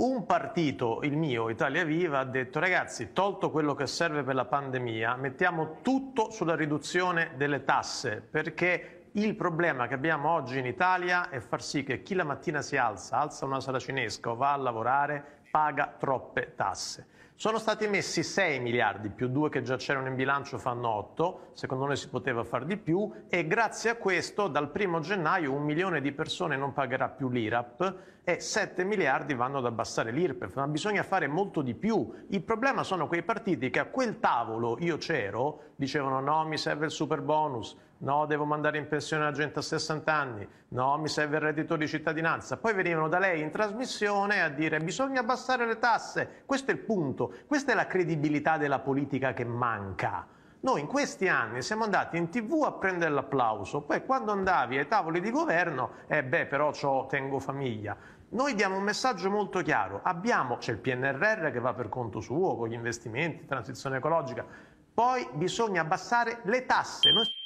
Un partito, il mio, Italia Viva, ha detto ragazzi, tolto quello che serve per la pandemia, mettiamo tutto sulla riduzione delle tasse, perché il problema che abbiamo oggi in Italia è far sì che chi la mattina si alza, alza una saracinesca o va a lavorare, paga troppe tasse. Sono stati messi 6 miliardi, più 2 che già c'erano in bilancio fanno 8, secondo noi si poteva far di più e grazie a questo dal 1 gennaio un milione di persone non pagherà più l'IRAP e 7 miliardi vanno ad abbassare l'IRPEF, ma bisogna fare molto di più. Il problema sono quei partiti che a quel tavolo, io c'ero, dicevano no mi serve il super bonus, no devo mandare in pensione la gente a 60 anni, no mi serve il reddito di cittadinanza. Poi venivano da lei in trasmissione a dire bisogna abbassare le tasse, questo è il punto. Questa è la credibilità della politica che manca. Noi in questi anni siamo andati in tv a prendere l'applauso, poi quando andavi ai tavoli di governo, eh beh però ho, tengo famiglia. Noi diamo un messaggio molto chiaro, abbiamo, c'è il PNRR che va per conto suo, con gli investimenti, transizione ecologica, poi bisogna abbassare le tasse. Noi